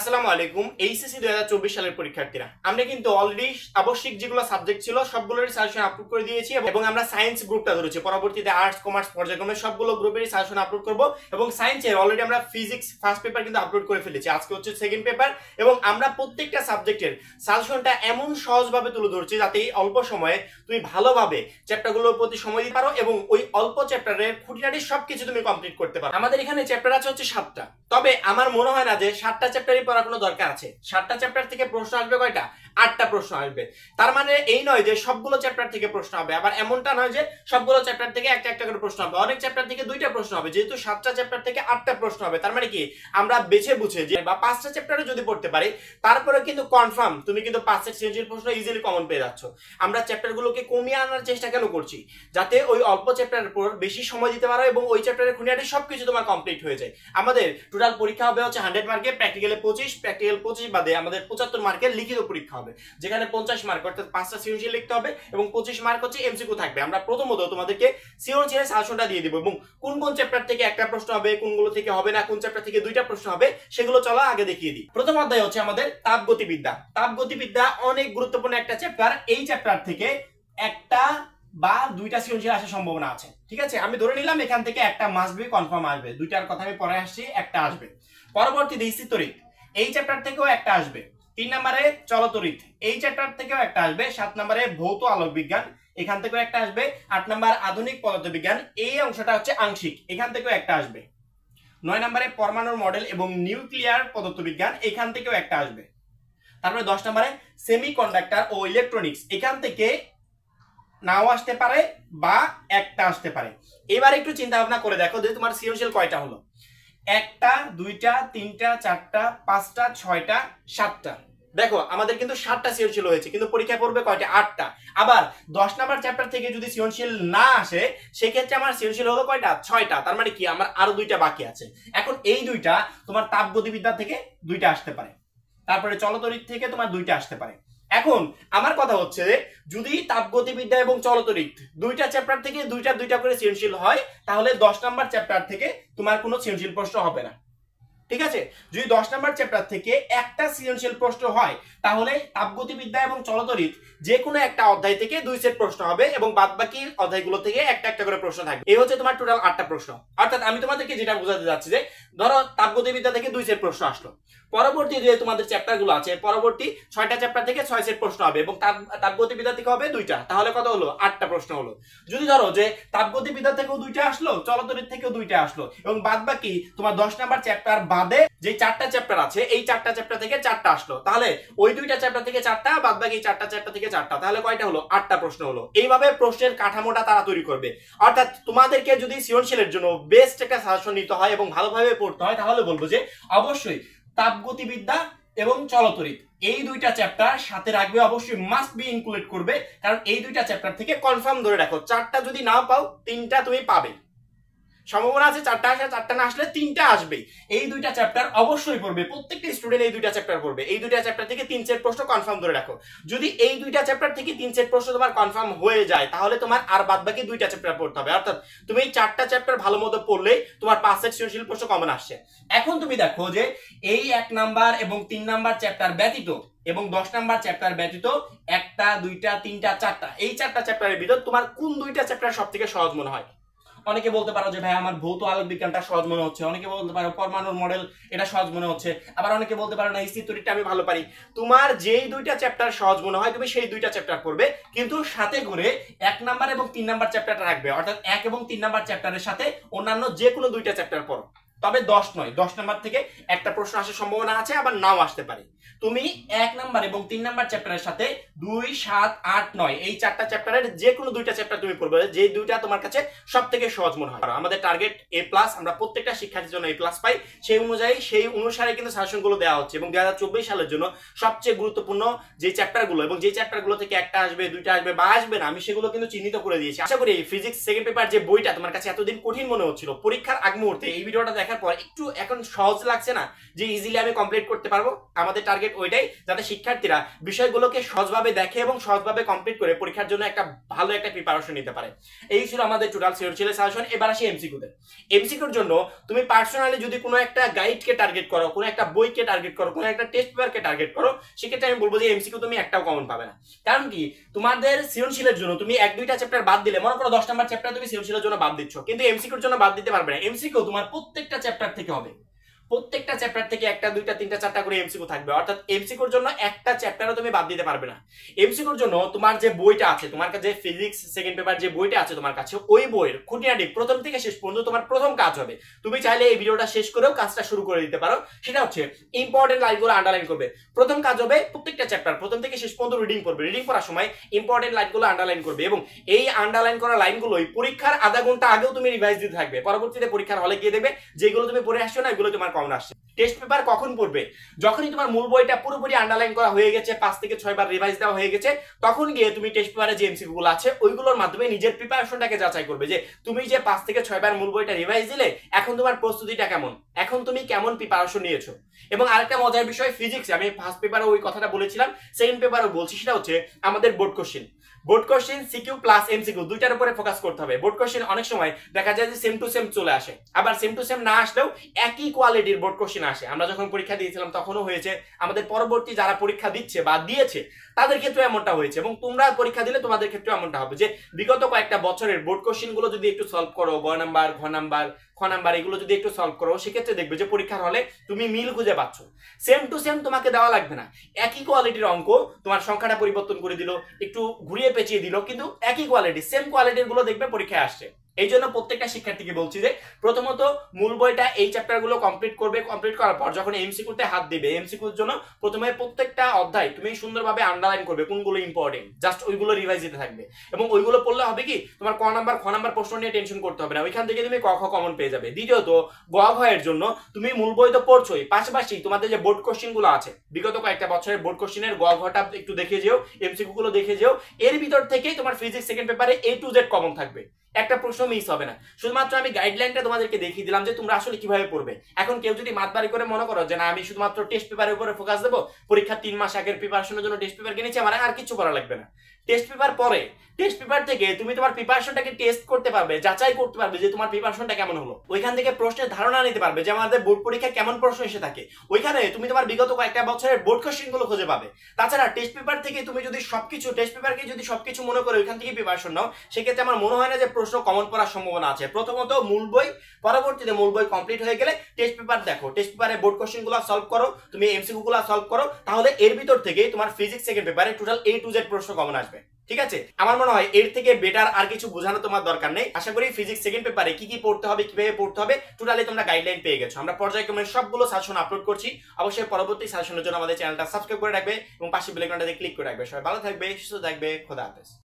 আসসালামু আলাইকুম এইচএসসি দুই হাজার চব্বিশ সালের পরীক্ষার্থীরা আমরা কিন্তু অলরেডি আবশ্যিক যেগুলো সাবজেক্ট ছিল সবগুলোরই সাজেশন আপলোড করে দিয়েছি এবং আমরা সায়েন্স গ্রুপটা ধরেছি পরবর্তীতে আর্টস কমার্স পর্যায়ক্রমে সবগুলো সাজেশন আপলোড এবং সায়েন্সের অলরেডি আমরা ফিজিক্স ফার্স্ট পেপার কিন্তু আপলোড করে ফেলেছি আজকে হচ্ছে সেকেন্ড পেপার এবং আমরা প্রত্যেকটা সাবজেক্টের সাজেশনটা এমন সহজভাবে তুলে ধরছি যাতে এই অল্প সময়ে তুমি ভালোভাবে চ্যাপ্টারগুলোর প্রতি সময় দিতে পারো এবং ওই অল্প চ্যাপ্টারের খুঁটিনাটি সবকিছু তুমি কমপ্লিট করতে পারো আমাদের এখানে চ্যাপ্টার আছে হচ্ছে সাতটা তবে আমার মনে হয় না যে সাতটা চ্যাপ্টার চ্যাপ্টারই পড়ার কোনো দরকার আছে সাতটা চ্যাপ্টার থেকে প্রশ্ন আসবে কয়টা আটটা প্রশ্ন আসবে তার মানে এই নয় যে সবগুলো চ্যাপ্টার থেকে প্রশ্ন হবে আবার এমনটা নয় যে সবগুলো চ্যাপ্টার থেকে একটা একটা করে প্রশ্ন হবে অনেক চ্যাপ্টার থেকে দুইটা প্রশ্ন হবে যেহেতু সাতটা চ্যাপ্টার থেকে আটটা প্রশ্ন হবে তার মানে কি আমরা বেছে বুঝে যে বা পাঁচটা চ্যাপ্টারে যদি পড়তে পারি তারপরে কিন্তু কনফার্ম তুমি কিন্তু পাঁচটা সিএনজির প্রশ্ন ইজিলি কমন পেয়ে যাচ্ছ আমরা চ্যাপ্টারগুলোকে কমিয়ে আনার চেষ্টা কেন করছি যাতে ওই অল্প চ্যাপ্টারের পর বেশি সময় দিতে পারো এবং ওই চ্যাপ্টারের খুনিয়াটি সবকিছু তোমার কমপ্লিট হয়ে যায় আমাদের টোটাল পরীক্ষা হবে হচ্ছে হান্ড্রেড মার্কে প্র্যাকটিক্যালে পঁচিশ প্র্যাকটিক্যাল পঁচিশ বাদে আমাদের পঁচাত্তর মার্কের লিখিত পরীক্ষা হবে যেখানে পঞ্চাশ মার্ক অর্থাৎ পাঁচটা সৃজনশীল লিখতে হবে এবং পঁচিশ মার্ক হচ্ছে এমসিকিউ থাকবে আমরা প্রথমত তোমাদেরকে সৃজনশীলের সাহসটা দিয়ে দিব এবং কোন কোন চ্যাপ্টার থেকে একটা প্রশ্ন হবে কোনগুলো থেকে হবে না কোন চ্যাপ্টার থেকে দুইটা প্রশ্ন হবে সেগুলো চলো আগে দেখিয়ে দিই প্রথম অধ্যায় হচ্ছে আমাদের তাপগতিবিদ্যা তাপগতিবিদ্যা অনেক গুরুত্বপূর্ণ একটা চ্যাপ্টার এই চ্যাপ্টার থেকে একটা বা দুইটা সৃজনশীল আসার সম্ভাবনা আছে ঠিক আছে আমি ধরে নিলাম এখান থেকে একটা মাস্ট বি কনফার্ম আসবে দুইটার কথা আমি পরে আসছি একটা আসবে পরবর্তী পরবর্তীতে স্থিতরিক এই চ্যাপ্টার থেকেও একটা আসবে তিন নম্বরে চলতরিত এই চ্যাপ্টার থেকেও একটা আসবে সাত নম্বরে ভৌত আলোক বিজ্ঞান এখান থেকেও একটা আসবে আট নম্বর আধুনিক পদার্থবিজ্ঞান এই অংশটা হচ্ছে আংশিক এখান থেকেও একটা আসবে নয় নম্বরে পরমাণুর মডেল এবং নিউক্লিয়ার পদার্থবিজ্ঞান এখান থেকেও একটা আসবে তারপরে দশ নম্বরে সেমি কন্ডাক্টার ও ইলেকট্রনিক্স এখান থেকে নাও আসতে পারে বা একটা আসতে পারে এবার একটু চিন্তা ভাবনা করে দেখো যে তোমার সৃজনশীল কয়টা হলো একটা দুইটা তিনটা চারটা পাঁচটা ছয়টা সাতটা দেখো আমাদের কিন্তু সাতটা সৃজনশীল হয়েছে কিন্তু পরীক্ষা পড়বে কয়টা আটটা আবার দশ নাম্বার চ্যাপ্টার থেকে যদি সৃজনশীল না আসে সেক্ষেত্রে আমার সৃজনশীল হলো কয়টা ছয়টা তার মানে কি আমার আরো দুইটা বাকি আছে এখন এই দুইটা তোমার তাপগতিবিদ্যা থেকে দুইটা আসতে পারে তারপরে চলতরিত থেকে তোমার দুইটা আসতে পারে এখন আমার কথা হচ্ছে যে যদি তাপগতিবিদ্যা এবং চলতরিক দুইটা চ্যাপ্টার থেকে দুইটা দুইটা করে সৃজনশীল হয় তাহলে দশ নম্বর চ্যাপ্টার থেকে তোমার কোনো সৃজনশীল প্রশ্ন হবে না ঠিক আছে যদি দশ নম্বর চ্যাপ্টার থেকে একটা সৃজনশীল প্রশ্ন হয় তাহলে তাপগতিবিদ্যা এবং চলতরিত যে কোনো একটা অধ্যায় থেকে দুই সেট প্রশ্ন হবে এবং বাদ বাকি অধ্যায়গুলো থেকে একটা একটা করে প্রশ্ন থাকবে এই হচ্ছে তোমার টোটাল আটটা প্রশ্ন অর্থাৎ আমি তোমাদেরকে যেটা বোঝাতে যাচ্ছি যে ধরো তাপগতিবিদ্যা থেকে দুই সেট প্রশ্ন আসলো পরবর্তী যে তোমাদের চ্যাপ্টারগুলো আছে পরবর্তী ছয়টা চ্যাপ্টার থেকে ছয় সেট প্রশ্ন হবে এবং তাপগতিবিদ্যা থেকে হবে দুইটা তাহলে কত হলো আটটা প্রশ্ন হলো যদি ধরো যে তাপগতিবিদ্যা থেকেও দুইটা আসলো চলতরিত থেকেও দুইটা আসলো এবং বাদ বাকি তোমার দশ নাম্বার চ্যাপ্টার বাদে যে চারটা চ্যাপ্টার আছে এই চারটা চ্যাপ্টার থেকে চারটা আসলো তাহলে ওই দুইটা চ্যাপ্টার থেকে চারটা বাদ বাকি চারটা চ্যাপ্টার থেকে চারটা তাহলে কয়টা হলো আটটা প্রশ্ন হলো এইভাবে প্রশ্নের কাঠামোটা তারা তৈরি করবে অর্থাৎ তোমাদেরকে যদি সৃজনশীলের জন্য বেস্ট একটা সাজেশন নিতে হয় এবং ভালোভাবে পড়তে হয় তাহলে বলবো যে অবশ্যই তাপগতিবিদ্যা এবং চলতরিত এই দুইটা চ্যাপ্টার সাথে রাখবে অবশ্যই মাস্ট বি ইনক্লুড করবে কারণ এই দুইটা চ্যাপ্টার থেকে কনফার্ম ধরে রাখো চারটা যদি না পাও তিনটা তুমি পাবে সম্ভাবনা আছে চারটা আসা চারটা না আসলে তিনটা আসবেই এই দুইটা চ্যাপ্টার অবশ্যই পড়বে প্রত্যেকটা স্টুডেন্ট এই দুইটা চ্যাপ্টার পড়বে এই দুইটা চ্যাপ্টার থেকে তিন সেট প্রশ্ন কনফার্ম ধরে রাখো যদি এই দুইটা চ্যাপ্টার থেকে তিন সেট প্রশ্ন তোমার কনফার্ম হয়ে যায় তাহলে তোমার আর বাদ বাকি দুইটা চ্যাপ্টার পড়তে হবে অর্থাৎ তুমি এই চারটা চ্যাপ্টার ভালো মতো পড়লে তোমার পাঁচ সেট সৃজনশীল প্রশ্ন কমন আসছে এখন তুমি দেখো যে এই এক নাম্বার এবং তিন নাম্বার চ্যাপ্টার ব্যতীত এবং দশ নাম্বার চ্যাপ্টার ব্যতীত একটা দুইটা তিনটা চারটা এই চারটা চ্যাপ্টারের ভিতর তোমার কোন দুইটা চ্যাপ্টার সব থেকে সহজ মনে হয় অনেকে বলতে পারো যে ভাই আমার ভৌত আলোক বিজ্ঞানটা সহজ মনে হচ্ছে অনেকে বলতে পারো পরমাণুর মডেল এটা সহজ মনে হচ্ছে আবার অনেকে বলতে পারো না স্থির তরিটা আমি ভালো পারি তোমার যেই দুইটা চ্যাপ্টার সহজ মনে হয় তুমি সেই দুইটা চ্যাপ্টার করবে কিন্তু সাথে করে এক নাম্বার এবং তিন নাম্বার চ্যাপ্টারটা রাখবে অর্থাৎ এক এবং তিন নাম্বার চ্যাপ্টারের সাথে অন্যান্য যে কোনো দুইটা চ্যাপ্টার পড়ো তবে দশ নয় দশ নাম্বার থেকে একটা প্রশ্ন আসার সম্ভাবনা আছে আবার নাও আসতে পারে তুমি এক নাম্বার এবং তিন নাম্বার চ্যাপ্টারের সাথে দুই সাত আট নয় এই চারটা চ্যাপ্টারের যে কোনো দুইটা চ্যাপ্টার তুমি পড়বে যে দুইটা তোমার কাছে সব থেকে সহজ মনে হয় আমাদের টার্গেট এ প্লাস আমরা প্রত্যেকটা শিক্ষার্থীর জন্য এ প্লাস পাই সেই অনুযায়ী সেই অনুসারে কিন্তু সাজেশনগুলো দেওয়া হচ্ছে এবং দু দুই সালের জন্য সবচেয়ে গুরুত্বপূর্ণ যে চ্যাপ্টারগুলো এবং যে চ্যাপ্টারগুলো থেকে একটা আসবে দুইটা আসবে বা আসবে না আমি সেগুলো কিন্তু চিহ্নিত করে দিয়েছি আশা করি ফিজিক্স সেকেন্ড পেপার যে বইটা তোমার কাছে এতদিন কঠিন মনে হচ্ছিল পরীক্ষার আগ মুহূর্তে এই ভিডিওটা দেখ দেখার পর একটু এখন সহজ লাগছে না যে ইজিলি আমি কমপ্লিট করতে পারবো আমাদের টার্গেট ওইটাই যাতে শিক্ষার্থীরা বিষয়গুলোকে সহজভাবে দেখে এবং সহজভাবে কমপ্লিট করে পরীক্ষার জন্য একটা ভালো একটা প্রিপারেশন নিতে পারে এই ছিল আমাদের টোটাল সিওর ছিল সাজেশন এবার আসি এমসিকিউতে এমসিকিউর জন্য তুমি পার্সোনালি যদি কোনো একটা গাইডকে টার্গেট করো কোনো একটা বইকে টার্গেট করো কোনো একটা টেস্ট পেপারকে টার্গেট করো সেক্ষেত্রে আমি বলবো যে এমসিকিউ তুমি একটাও কমন পাবে না কারণ কি তোমাদের সৃজনশীলের জন্য তুমি এক দুইটা চ্যাপ্টার বাদ দিলে মনে করো দশ নম্বর চ্যাপ্টার তুমি সৃজনশীলের জন্য বাদ দিচ্ছ কিন্তু এমসিকিউর জন্য বাদ দিতে পারবে না এমসিকিউ তোমার প্রত্যেকটা চ্যাপ্টার থেকে হবে প্রত্যেকটা চ্যাপ্টার থেকে একটা দুইটা তিনটা চারটা করে এমসিকিউ থাকবে অর্থাৎ এমসিকিউর জন্য একটা চ্যাপ্টারও তুমি বাদ দিতে পারবে না এমসিকিউর জন্য তোমার যে বইটা আছে তোমার কাছে ফিজিক্স সেকেন্ড পেপার যে বইটা আছে তোমার কাছে ওই বইয়ের খুঁটিনাটি প্রথম থেকে শেষ পর্যন্ত তোমার প্রথম কাজ হবে তুমি চাইলে এই ভিডিওটা শেষ করেও কাজটা শুরু করে দিতে পারো সেটা হচ্ছে ইম্পর্টেন্ট লাইনগুলো আন্ডারলাইন করবে প্রথম কাজ হবে প্রত্যেকটা চ্যাপ্টার প্রথম থেকে শেষ পর্যন্ত রিডিং করবে রিডিং করার সময় ইম্পর্টেন্ট লাইনগুলো আন্ডারলাইন করবে এবং এই আন্ডারলাইন করা লাইনগুলোই পরীক্ষার আধা ঘন্টা আগেও তুমি রিভাইজ দিতে থাকবে পরবর্তীতে পরীক্ষার হলে গিয়ে দেবে যেগুলো তুমি পড়ে আসছো না এগুলো তোমার কমন আসছে টেস্ট পেপার কখন পড়বে যখনই তোমার মূল বইটা পুরোপুরি আন্ডারলাইন করা হয়ে গেছে পাঁচ থেকে ছয় বার রিভাইজ দেওয়া হয়ে গেছে তখন গিয়ে তুমি টেস্ট পেপারে যে এমসি গুলো আছে ওইগুলোর মাধ্যমে নিজের প্রিপারেশনটাকে যাচাই করবে যে তুমি যে পাঁচ থেকে ছয় বার মূল বইটা রিভাইজ দিলে এখন তোমার প্রস্তুতিটা কেমন এখন তুমি কেমন প্রিপারেশন নিয়েছো এবং আরেকটা মজার বিষয় ফিজিক্স আমি ফার্স্ট পেপারে ওই কথাটা বলেছিলাম সেকেন্ড পেপারও বলছি সেটা হচ্ছে আমাদের board question board question CQ plus MCQ দুইটার উপরে ফোকাস করতে হবে বোর্ড কোশ্চেন অনেক সময় দেখা যায় যে সেম টু সেম চলে আসে আবার সেম টু সেম না আসলেও একই কোয়ালিটির বোর্ড কোশ্চেন আসে আমরা যখন পরীক্ষা দিয়েছিলাম তখনও হয়েছে আমাদের পরবর্তী যারা পরীক্ষা দিচ্ছে বা দিয়েছে তাদের ক্ষেত্রে এমনটা হয়েছে এবং তোমরা পরীক্ষা দিলে তোমাদের ক্ষেত্রে এমনটা হবে যে বিগত কয়েকটা বছরের বোর্ড কোশ্চিন গুলো যদি একটু সলভ করো গ নাম্বার ঘ নাম্বার খ নাম্বার এগুলো যদি একটু সলভ করো সেক্ষেত্রে দেখবে যে পরীক্ষার হলে তুমি মিল খুঁজে পাচ্ছ সেম টু সেম তোমাকে দেওয়া লাগবে না একই কোয়ালিটির অঙ্ক তোমার সংখ্যাটা পরিবর্তন করে দিল একটু ঘুরিয়ে পেঁচিয়ে দিল কিন্তু একই কোয়ালিটি সেম কোয়ালিটির গুলো দেখবে পরীক্ষায় আসছে এই জন্য প্রত্যেকটা শিক্ষার্থীকে বলছি যে প্রথমত মূল বইটা এই চ্যাপ্টারগুলো কমপ্লিট করবে কমপ্লিট করার পর যখন এমসিকিউতে হাত দিবে কুর জন্য প্রথমে প্রত্যেকটা অধ্যায় তুমি সুন্দরভাবে আন্ডারলাইন করবে কোনগুলো ইম্পর্টেন্ট জাস্ট ওইগুলো রিভাইজ দিতে থাকবে এবং ওইগুলো পড়লে হবে কি তোমার ক নাম্বার খ নাম্বার প্রশ্ন নিয়ে টেনশন করতে হবে না ওইখান থেকে তুমি ক খ কমন পেয়ে যাবে দ্বিতীয়ত গ ভয়ের জন্য তুমি মূল বই তো পড়ছোই পাশাপাশি তোমাদের যে বোর্ড গুলো আছে বিগত কয়েকটা বছরের বোর্ড কোশ্চেনের গ ঘটা একটু দেখে যেও এমসিকিউ গুলো দেখে যেও এর ভিতর থেকে তোমার ফিজিক্স সেকেন্ড পেপারে এ টু জেড কমন থাকবে একটা প্রশ্ন মিস হবে না শুধুমাত্র আমি গাইডলাইনটা তোমাদেরকে দেখিয়ে দিলাম যে তোমরা আসলে কিভাবে পড়বে এখন কেউ যদি মাতবারি করে মনে করো যে না আমি শুধুমাত্র টেস্ট পেপারের উপরে ফোকাস দেবো পরীক্ষার তিন মাস আগের প্রিপারেশনের জন্য টেস্ট পেপার কিনেছি আমার আর কিছু করা লাগবে না টেস্ট পেপার পরে টেস্ট পেপার থেকে তুমি তোমার প্রিপারেশনটাকে টেস্ট করতে পারবে যাচাই করতে পারবে যে তোমার প্রিপারেশনটা কেমন হলো ওইখান থেকে প্রশ্নের ধারণা নিতে পারবে যে আমাদের বোর্ড পরীক্ষা কেমন প্রশ্ন এসে থাকে ওইখানে তুমি তোমার বিগত কয়েকটা বছরের বোর্ড কোশ্চেনগুলো খুঁজে পাবে তাছাড়া টেস্ট পেপার থেকে তুমি যদি সবকিছু টেস্ট পেপারকে যদি সবকিছু মনে করে ওইখান থেকে প্রিপারেশন নাও সেক্ষেত্রে আমার মনে হয় না যে প্রশ্ন কমন পড়ার সম্ভাবনা আছে প্রথমত মূল বই পরবর্তীতে মূল বই কমপ্লিট হয়ে গেলে টেস্ট পেপার দেখো টেস্ট পেপারে বোর্ড কোশ্চেনগুলো সলভ করো তুমি গুলো সলভ করো তাহলে এর ভিতর থেকে তোমার ফিজিক্স সেকেন্ড পেপারে টোটাল এ টু জেড প্রশ্ন কমন আসবে ঠিক আছে আমার মনে হয় এর থেকে বেটার আর কিছু বোঝানো তোমার দরকার নেই আশা করি ফিজিক্স সেকেন্ড পেপারে কি কি পড়তে হবে কিভাবে পড়তে হবে টোটালি তোমরা গাইডলাইন পেয়ে গেছো আমরা পর্যায়ক্রমে সবগুলো শাসন আপলোড করছি অবশ্যই পরবর্তী শাসনের জন্য আমাদের চ্যানেলটা সাবস্ক্রাইব করে রাখবে এবং পাশে বেলাইকনটাতে ক্লিক করে রাখবে সবাই ভালো থাকবে সুস্থ থাকবে খোদা হাফেজ